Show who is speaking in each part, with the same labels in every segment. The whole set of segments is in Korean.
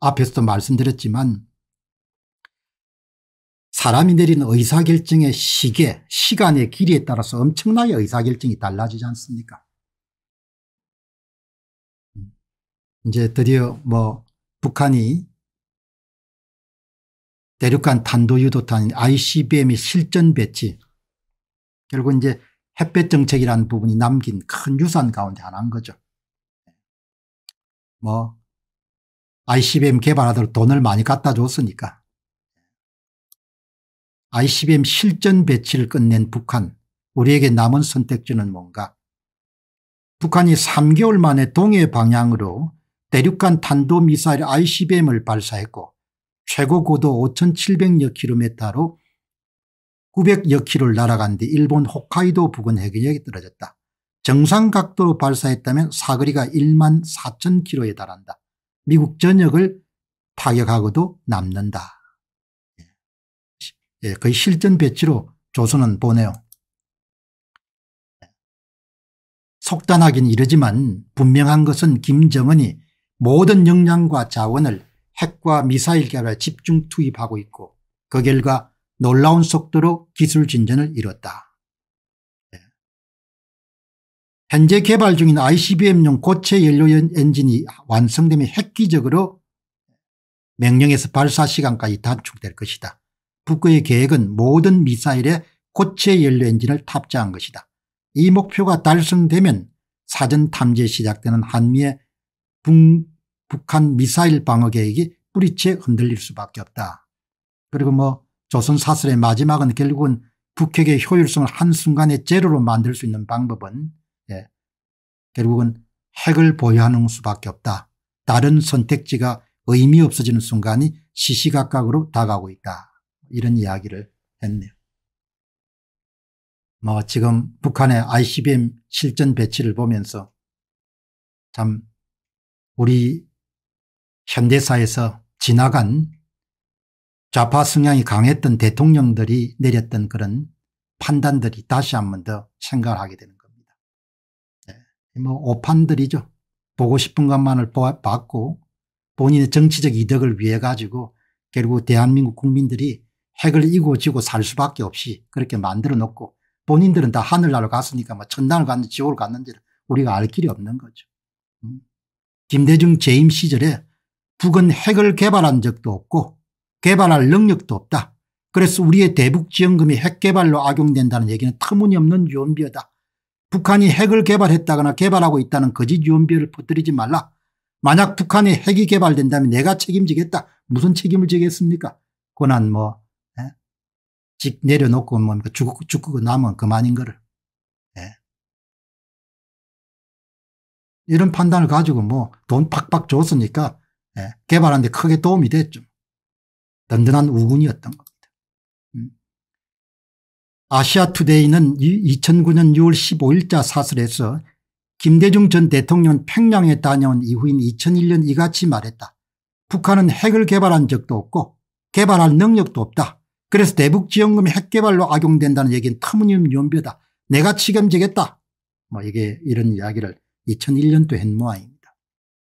Speaker 1: 앞에서도 말씀드렸지만 사람이 내린 의사결정의 시계 시간의 길이에 따라서 엄청나게 의사결정이 달라지지 않습니까 이제 드디어 뭐 북한이 대륙간 탄도유도탄 ICBM이 실전 배치 결국 이제 햇볕 정책이라는 부분이 남긴 큰 유산 가운데 하나인 거죠. 뭐 ICBM 개발하도록 돈을 많이 갖다 줬으니까. ICBM 실전 배치를 끝낸 북한 우리에게 남은 선택지는 뭔가 북한이 3개월 만에 동해 방향으로 대륙간 탄도미사일 ICBM을 발사했고 최고 고도 5,700여 킬로미터로 900여 킬로를 날아간 뒤 일본 홋카이도 부근 해역에 떨어졌다. 정상 각도로 발사했다면 사거리가 1만 4 0 k m 에 달한다. 미국 전역을 타격하고도 남는다. 예, 거의 실전 배치로 조선은 보네요 속단하긴 이르지만 분명한 것은 김정은이 모든 역량과 자원을 핵과 미사일 개발에 집중 투입하고 있고 그 결과 놀라운 속도로 기술 진전을 이뤘다. 현재 개발 중인 ICBM용 고체 연료 엔진이 완성되면 획기적으로 명령에서 발사 시간까지 단축될 것이다. 북극의 계획은 모든 미사일에 고체 연료 엔진을 탑재한 것이다. 이 목표가 달성되면 사전 탐지에 시작되는 한미의 북, 북한 미사일 방어 계획이 뿌리채 흔들릴 수밖에 없다. 그리고 뭐 조선 사슬의 마지막은 결국은 북핵의 효율성을 한순간에 제로로 만들 수 있는 방법은 결국은 핵을 보유하는 수밖에 없다. 다른 선택지가 의미 없어지는 순간이 시시각각으로 다가오고 있다. 이런 이야기를 했네요. 뭐 지금 북한의 ICBM 실전 배치를 보면서 참 우리 현대사에서 지나간 좌파 성향이 강했던 대통령들이 내렸던 그런 판단들이 다시 한 번 더생각 하게 됩니다. 뭐 오판들이죠. 보고 싶은 것만을 받고 본인의 정치적 이득을 위해 가지고 결국 대한민국 국민들이 핵을 이고 지고 살 수밖에 없이 그렇게 만들어 놓고 본인들은 다 하늘나라로 갔으니까 뭐 천당을 갔는지 지옥을 갔는지를 우리가 알 길이 없는 거죠. 음. 김대중 재임 시절에 북은 핵을 개발한 적도 없고 개발할 능력도 없다. 그래서 우리의 대북지원금이 핵개발로 악용된다는 얘기는 터무니없는 유언비어다. 북한이 핵을 개발했다거나 개발하고 있다는 거짓 유언비를 퍼뜨리지 말라. 만약 북한이 핵이 개발된다면 내가 책임지겠다. 무슨 책임을 지겠습니까? 권한 뭐, 예? 직 내려놓고 뭡니까? 뭐, 뭐 죽고, 죽고 남은 그만인 거를. 예. 이런 판단을 가지고 뭐돈 팍팍 줬으니까 예. 개발하는데 크게 도움이 됐죠. 든든한 우군이었던 겁니다. 음. 아시아투데이는 2009년 6월 15일자 사설에서 김대중 전 대통령 평양에 다녀온 이후인 2001년 이같이 말했다. 북한은 핵을 개발한 적도 없고 개발할 능력도 없다. 그래서 대북지원금 핵개발로 악용된다는 얘기는 터무니없는 연비다 내가 책임지겠다. 뭐 이게 이런 이야기를 2001년도 한 모양입니다.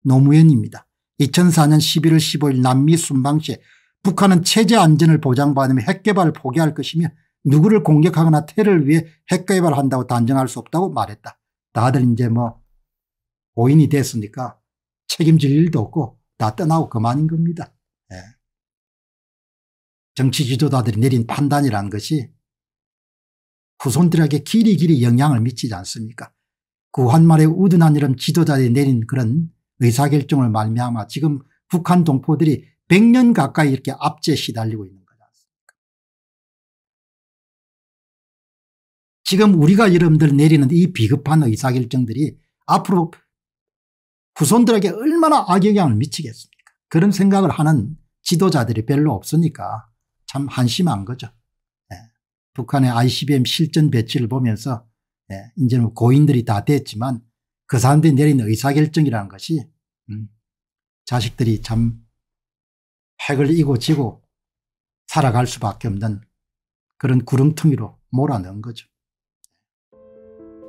Speaker 1: 노무현입니다. 2004년 11월 15일 남미 순방시에 북한은 체제 안전을 보장받으며 핵개발을 포기할 것이며 누구를 공격하거나 테러를 위해 핵개발한다고 단정할 수 없다고 말했다. 다들 이제 뭐 오인이 됐으니까 책임질 일도 없고 다 떠나고 그만인 겁니다. 예. 정치 지도자들이 내린 판단이라는 것이 후손들에게 길이 길이 영향을 미치지 않습니까 구한말의 그 우둔한 이름 지도자들이 내린 그런 의사결정을 말미암아 지금 북한 동포들이 100년 가까이 이렇게 압제에 시달리고 있는 지금 우리가 여러분들 내리는 이비급한 의사결정들이 앞으로 후손들에게 얼마나 악영향을 미치겠습니까 그런 생각을 하는 지도자들이 별로 없으니까 참 한심한 거죠. 예. 북한의 ICBM 실전 배치를 보면서 예. 이제는 고인들이 다 됐지만 그 사람들이 내린 의사결정이라는 것이 음. 자식들이 참 핵을 이고 지고 살아갈 수밖에 없는 그런 구름텅이로 몰아넣은 거죠.